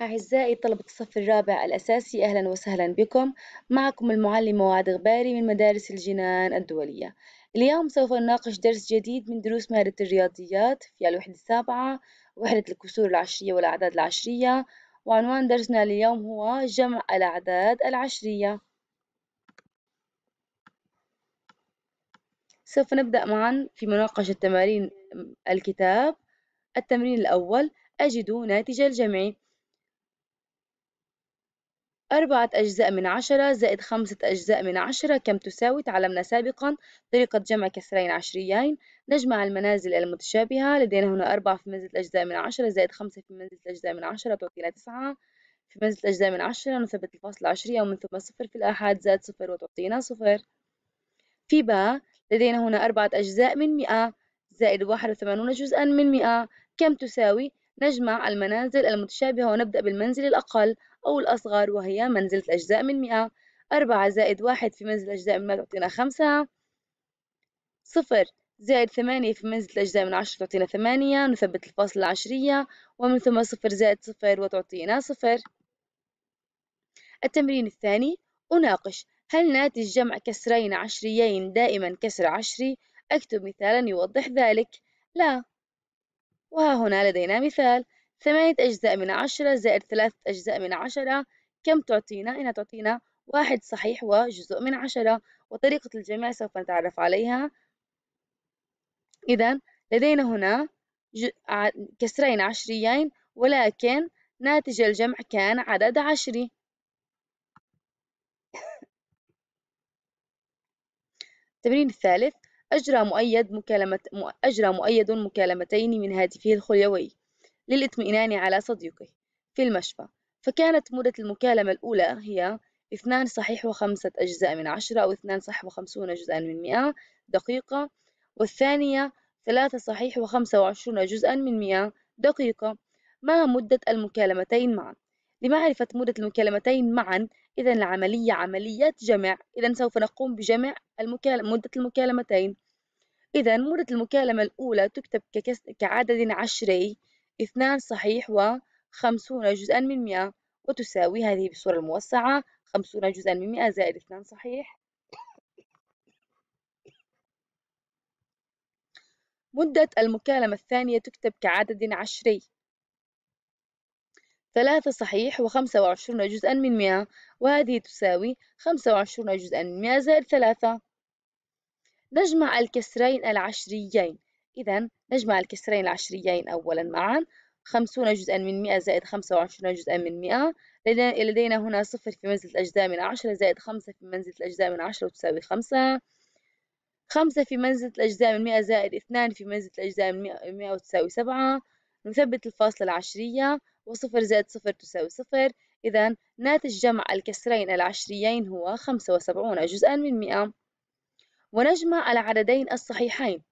أعزائي طلبة الصف الرابع الأساسي أهلا وسهلا بكم معكم المعلمة وعد غباري من مدارس الجنان الدولية اليوم سوف نناقش درس جديد من دروس مادة الرياضيات في الوحدة السابعة وحدة الكسور العشرية والأعداد العشرية وعنوان درسنا اليوم هو جمع الأعداد العشرية سوف نبدأ معا في مناقشة تمارين الكتاب التمرين الأول أجدوا ناتج الجمع أربعة أجزاء من عشرة زائد خمسة أجزاء من عشرة كم تساوي؟ تعلمنا سابقا طريقة جمع كسرين عشريين نجمع المنازل المتشابهة لدينا هنا أربعة في منزلة أجزاء من عشرة زائد خمسة في منزلة أجزاء من عشرة تعطينا تسعة في منزلة أجزاء من عشرة نثبت الفاصل العشرية ومن ثم صفر في الآحاد زائد صفر وتعطينا صفر في باء لدينا هنا أربعة أجزاء من مئة زائد واحد وثمانون جزءا من مئة كم تساوي؟ نجمع المنازل المتشابهة ونبدأ بالمنزل الأقل أو الأصغر وهي منزلة الأجزاء من مئة أربعة زائد واحد في منزلة الأجزاء من مئة تعطينا خمسة صفر زائد ثمانية في منزلة الأجزاء من عشرة تعطينا ثمانية نثبت الفاصلة العشرية ومن ثم صفر زائد صفر وتعطينا صفر التمرين الثاني أناقش هل ناتج جمع كسرين عشريين دائما كسر عشري؟ أكتب مثالا يوضح ذلك لا وها هنا لدينا مثال ثمانية أجزاء من عشرة زائد ثلاثة أجزاء من عشرة كم تعطينا؟ إنها تعطينا واحد صحيح وجزء من عشرة وطريقة الجمع سوف نتعرف عليها إذا لدينا هنا كسرين عشريين ولكن ناتج الجمع كان عدد عشري التمرين الثالث أجرى مؤيد مكالمة أجرى مؤيد مكالمتين من هاتفه الخليوي للاطمئنان على صديقه في المشفى فكانت مدة المكالمة الأولى هي اثنان صحيح وخمسة أجزاء من عشرة أو اثنان صحيح وخمسون جزءا من مئة دقيقة والثانية ثلاثة صحيح وخمسة وعشرون جزءا من مئة دقيقة ما مدة المكالمتين معا لمعرفة مدة المكالمتين معا إذا العملية عملية جمع إذا سوف نقوم بجمع المكالمة مدة المكالمتين إذا مدة المكالمة الأولى تكتب كعدد عشري اثنان صحيح وخمسون جزءا من مئة وتساوي هذه بصورة الموسعة خمسون جزءا من مئة زائد اثنان صحيح مدة المكالمة الثانية تكتب كعدد عشري ثلاثة صحيح وخمسة وعشرون جزءا من مئة وهذه تساوي خمسة وعشرون جزءا من مئة زائد ثلاثة نجمع الكسرين العشريين إذا نجمع الكسرين العشريين أولا معا خمسون جزءا من مئة زائد خمسة وعشرون جزءا من مئة لدينا هنا صفر في منزلة الأجزاء من عشرة زائد خمسة في منزلة الأجزاء من عشرة وتساوي خمسة خمسة في منزلة الأجزاء من مئة زائد اثنان في منزلة الأجزاء من مئة وتساوي سبعة نثبت الفاصلة العشرية وصفر زائد صفر تساوي صفر إذا ناتج جمع الكسرين العشريين هو خمسة وسبعون جزءا من مئة ونجمع العددين الصحيحين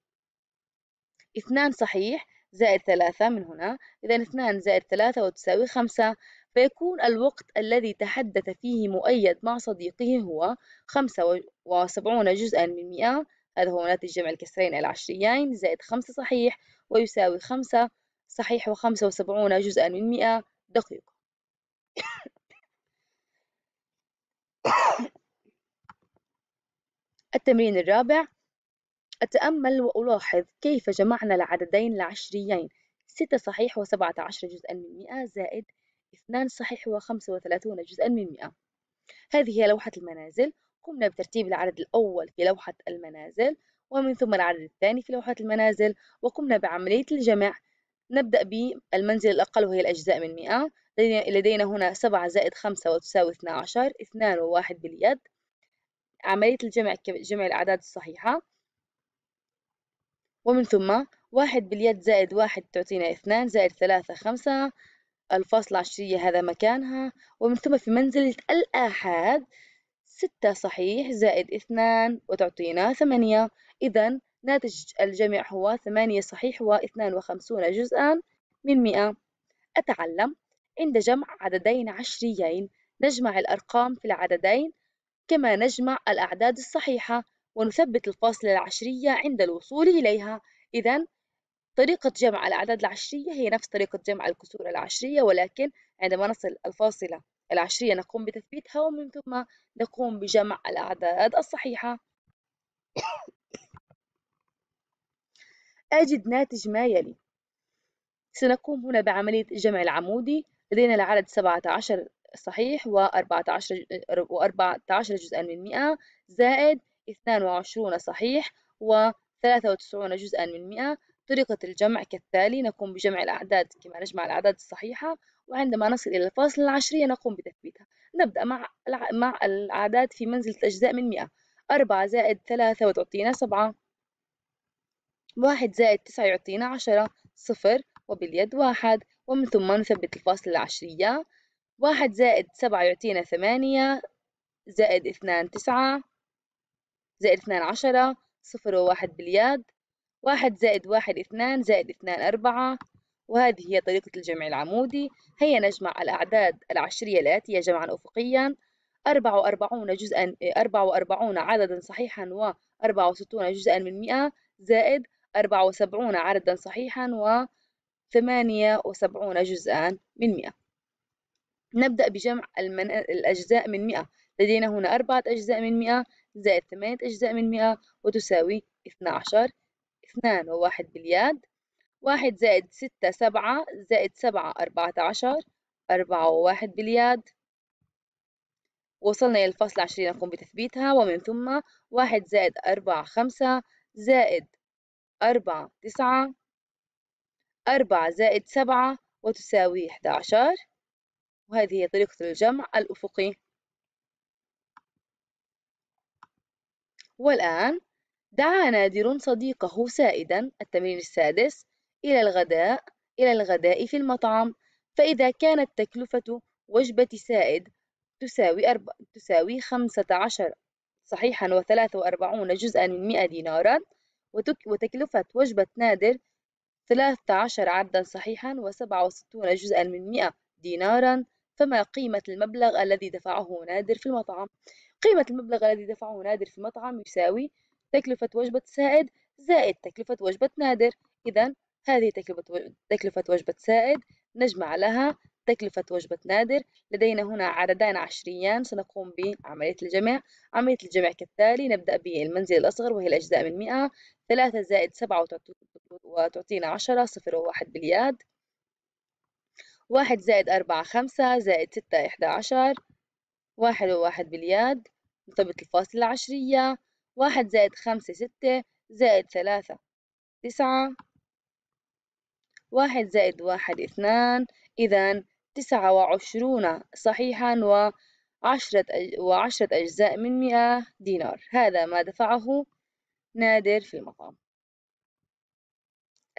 اثنان صحيح زائد ثلاثة من هنا إذا اثنان زائد ثلاثة وتساوي خمسة فيكون الوقت الذي تحدث فيه مؤيد مع صديقه هو خمسة وسبعون جزءا من مئة هذا هو ناتج جمع الكسرين العشريين زائد خمسة صحيح ويساوي خمسة صحيح وخمسة وسبعون جزءا من مئة دقيقة التمرين الرابع أتأمل وألاحظ كيف جمعنا العددين العشريين ستة صحيح وسبعة عشر جزءا من مئة زائد اثنان صحيح وخمسة وثلاثون جزءا من مئة هذه هي لوحة المنازل قمنا بترتيب العدد الأول في لوحة المنازل ومن ثم العدد الثاني في لوحة المنازل وقمنا بعملية الجمع نبدأ بالمنزل الأقل وهي الأجزاء من مئة لدينا هنا سبعة زائد خمسة وتساوي اثنا عشر اثنان وواحد باليد عملية الجمع جمع الأعداد الصحيحة ومن ثم واحد باليد زائد واحد تعطينا اثنان زائد ثلاثة خمسة الفاصلة عشرية هذا مكانها ومن ثم في منزلة الآحاد ستة صحيح زائد اثنان وتعطينا ثمانية إذا ناتج الجمع هو ثمانية صحيح واثنان وخمسون جزءا من مئة أتعلم عند جمع عددين عشريين نجمع الأرقام في العددين كما نجمع الأعداد الصحيحة ونثبت الفاصلة العشرية عند الوصول إليها إذا طريقة جمع الأعداد العشرية هي نفس طريقة جمع الكسور العشرية ولكن عندما نصل الفاصلة العشرية نقوم بتثبيتها ومن ثم نقوم بجمع الأعداد الصحيحة أجد ناتج ما يلي سنقوم هنا بعملية الجمع العمودي لدينا العدد 17 صحيح و14 و14 جزءا من 100 زائد اثنان وعشرون صحيح وثلاثة وتسعون جزءا من مئة طريقة الجمع كالتالي نقوم بجمع الأعداد كما نجمع الأعداد الصحيحة وعندما نصل إلى الفاصلة العشرية نقوم بتثبيتها نبدأ مع مع الأعداد في منزلة أجزاء من مئة أربعة زائد ثلاثة وتعطينا سبعة واحد زائد تسعة يعطينا عشرة صفر وباليد واحد ومن ثم نثبت الفاصلة العشرية واحد زائد سبعة يعطينا ثمانية زائد اثنان تسعة زائد اثنان عشرة صفر وواحد باليد واحد زائد واحد اثنان زائد اثنان أربعة وهذه هي طريقة الجمع العمودي هيا نجمع الأعداد العشرية الآتية جمعا أفقيا أربعة وأربعون جزءا أربعة وأربعون عددا صحيحا وأربعة وستون جزءا من مئة زائد أربعة وسبعون عددا صحيحا وثمانية وسبعون جزءا من مئة نبدأ بجمع الأجزاء من مئة لدينا هنا أربعة أجزاء من مئة زائد 8 أجزاء من 100 وتساوي 12 2 وواحد باليد واحد زائد ستة سبعة زائد سبعة أربعة عشر أربعة وواحد باليد وصلنا إلى الفاصلة عشرين نقوم بتثبيتها ومن ثم واحد زائد أربعة خمسة زائد أربعة تسعة أربعة زائد سبعة وتساوي 11 وهذه هي طريقة الجمع الأفقي والآن دعا نادر صديقه سائدا التمرين السادس إلى الغداء إلى الغداء في المطعم فإذا كانت تكلفة وجبة سائد تساوي, أرب... تساوي 15 صحيحا و43 جزءا من 100 دينارا وتك... وتكلفة وجبة نادر 13 عبدا صحيحا و67 جزءا من 100 دينارا فما قيمة المبلغ الذي دفعه نادر في المطعم قيمة المبلغ الذي دفعه نادر في المطعم يساوي تكلفة وجبة سائد زائد تكلفة وجبة نادر إذا هذه تكلفة تكلفة وجبة سائد نجمع لها تكلفة وجبة نادر لدينا هنا عددان عشريان سنقوم بعملية الجمع عملية الجمع كالتالي نبدأ بالمنزل الأصغر وهي الأجزاء من مئة ثلاثة زائد سبعة وتعطينا عشرة صفر وواحد بالياد واحد زائد أربعة خمسة زائد ستة إحدى عشر واحد وواحد بالياد مرتبط الفاصلة العشرية واحد زائد خمسة ستة زائد ثلاثة تسعة واحد زائد واحد اثنان إذا تسعة وعشرون صحيحا وعشرة, أج وعشرة أجزاء من مئة دينار هذا ما دفعه نادر في المطعم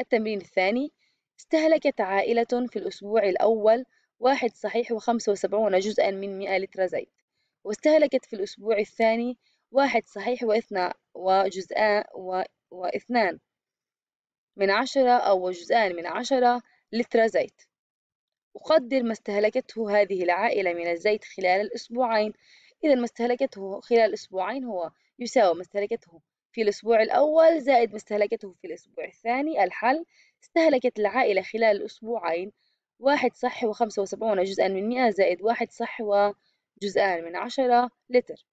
التمرين الثاني استهلكت عائلة في الأسبوع الأول واحد صحيح وخمسة وسبعون جزءا من مئة لتر زيت واستهلكت في الأسبوع الثاني واحد صحيح واثنى وجزءان و... واثنان من عشرة أو جزءان من عشرة لتر زيت أقدر ما استهلكته هذه العائلة من الزيت خلال الأسبوعين إذا ما استهلكته خلال أسبوعين هو يساوي ما استهلكته في الأسبوع الأول زائد ما استهلكته في الأسبوع الثاني الحل استهلكت العائلة خلال الأسبوعين واحد صح وخمسة وسبعون جزءا من مئة زائد واحد صح و جزءان من عشرة لتر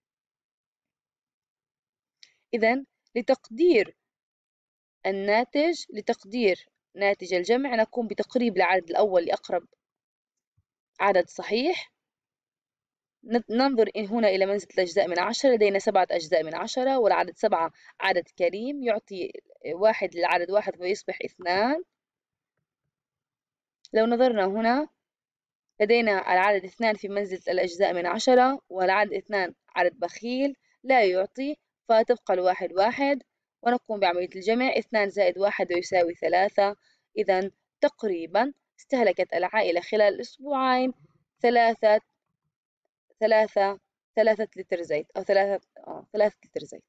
إذا لتقدير الناتج لتقدير ناتج الجمع نقوم بتقريب العدد الأول لأقرب عدد صحيح ننظر هنا إلى منزلة الأجزاء من عشرة لدينا سبعة أجزاء من عشرة والعدد سبعة عدد كريم يعطي واحد للعدد واحد فيصبح اثنان لو نظرنا هنا لدينا العدد اثنان في منزلة الأجزاء من عشرة والعدد اثنان عدد بخيل لا يعطي فتبقى الواحد واحد ونقوم بعملية الجمع اثنان زائد واحد يساوي ثلاثة إذا تقريبا استهلكت العائلة خلال أسبوعين ثلاثة ثلاثة ثلاثة لتر زيت أو ثلاثة آه ثلاثة لتر زيت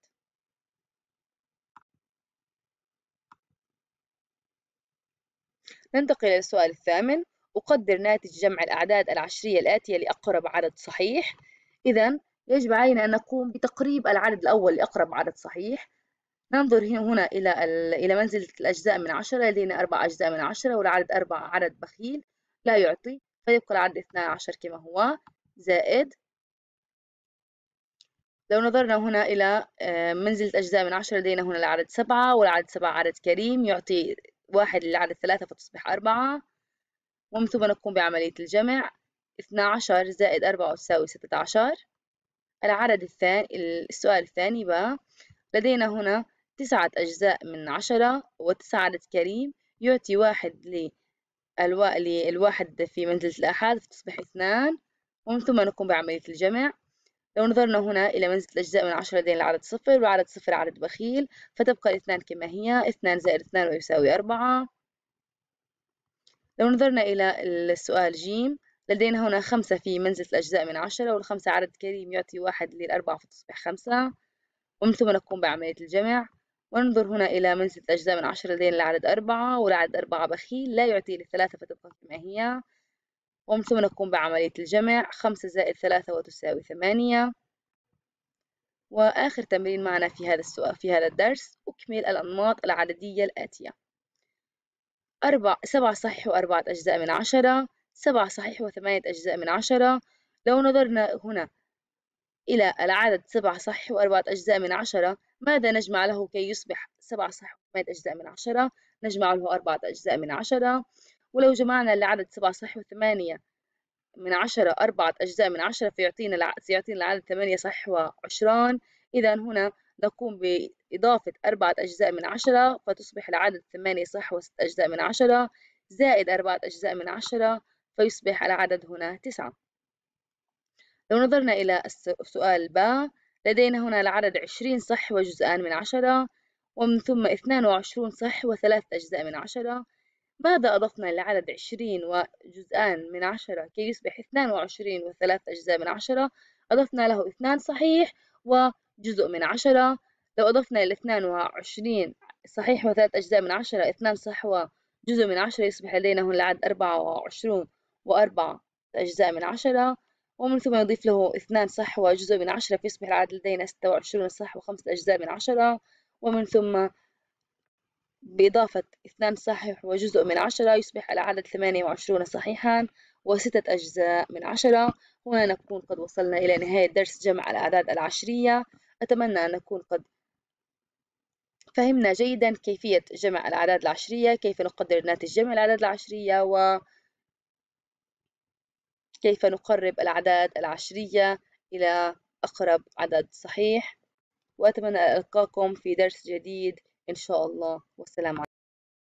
ننتقل إلى السؤال الثامن أقدر ناتج جمع الأعداد العشرية الآتية لأقرب عدد صحيح إذا يجب علينا أن نقوم بتقريب العدد الأول لأقرب عدد صحيح ننظر هنا إلى إلى منزلة الأجزاء من عشرة لدينا أربع أجزاء من عشرة والعدد أربعة عدد بخيل لا يعطي فيبقى العدد 12 كما هو زائد لو نظرنا هنا إلى آه، منزلة أجزاء من عشرة لدينا هنا العدد سبعة والعدد سبعة عدد كريم يعطي واحد للعدد ثلاثة فتصبح أربعة ومن ثم نقوم بعملية الجمع 12 زائد 4 تساوي 16 العدد الثاني السؤال الثاني بقى لدينا هنا تسعة أجزاء من عشرة وتسعة عدد كريم يعطي واحد للواحد في منزلة الآحاد فتصبح اثنان ومن ثم نقوم بعملية الجمع لو نظرنا هنا إلى منزلة الأجزاء من عشرة لدينا العدد صفر وعدد صفر عدد بخيل فتبقى الاثنان كما هي اثنان زائد اثنان ويساوي أربعة لو نظرنا إلى السؤال جيم لدينا هنا خمسة في منزلة الأجزاء من عشرة والخمسة عدد كريم يعطي واحد للأربعة فتصبح خمسة ومن ثم نقوم بعملية الجمع وننظر هنا إلى منزلة الأجزاء من عشرة لدينا العدد أربعة والعدد أربعة بخيل لا يعطي للثلاثة فتبقى كما هي ومن ثم نقوم بعملية الجمع خمسة زائد ثلاثة وتساوي ثمانية وآخر تمرين معنا في هذا السؤال في هذا الدرس أكمل الأنماط العددية الآتية أربع سبعة صحيح وأربعة أجزاء من عشرة سبعة صحيح وثمانية أجزاء من عشرة لو نظرنا هنا إلى العدد سبعة صحيح وأربعة أجزاء من عشرة ماذا نجمع له كي يصبح سبعة صحيح وثمانية أجزاء من عشرة نجمع له أربعة أجزاء من عشرة ولو جمعنا لعدد سبعة صحيح وثمانية من عشرة أربعة أجزاء من عشرة فيعطينا سيعطينا العدد ثمانية صحيح وعشران إذا هنا نقوم بإضافة أربعة أجزاء من عشرة فتصبح العدد ثمانية صح وست أجزاء من عشرة زائد أربعة أجزاء من عشرة فيصبح العدد هنا تسعة لو نظرنا إلى السؤال باء لدينا هنا العدد عشرين صح وجزءان من عشرة ومن ثم اثنان وعشرون صح وثلاثة أجزاء من عشرة ماذا أضفنا للعدد عشرين وجزءان من عشرة كي يصبح اثنان وعشرين وثلاثة أجزاء من عشرة أضفنا له اثنان صحيح و جزء من عشرة لو أضفنا الاثنان وعشرين صحيح وثلاث أجزاء من عشرة اثنان صح وجزء من عشرة يصبح لدينا هنا العدد أربعة وعشرون وأربعة أجزاء من عشرة ومن ثم نضيف له اثنان صح وجزء من عشرة فيصبح العدد لدينا ستة وعشرون صح وخمسة أجزاء من عشرة ومن ثم بإضافة اثنان صحيح وجزء من عشرة يصبح العدد ثمانية وعشرون صحيحا وستة أجزاء من عشرة هنا نكون قد وصلنا إلى نهاية درس جمع الأعداد العشرية أتمنى أن أكون قد فهمنا جيدا كيفية جمع الأعداد العشرية كيف نقدر ناتج جمع الأعداد العشرية و كيف نقرب الأعداد العشرية إلى أقرب عدد صحيح وأتمنى ألقاكم في درس جديد إن شاء الله والسلام عليكم